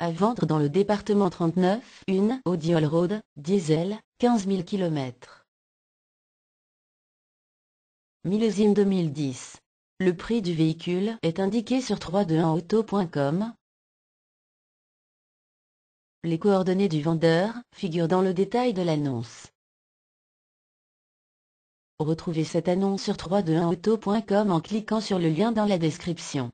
À vendre dans le département 39, une Audi Allroad, diesel, 15 000 km. Millésime 2010. Le prix du véhicule est indiqué sur 321auto.com. Les coordonnées du vendeur figurent dans le détail de l'annonce. Retrouvez cette annonce sur 321auto.com en cliquant sur le lien dans la description.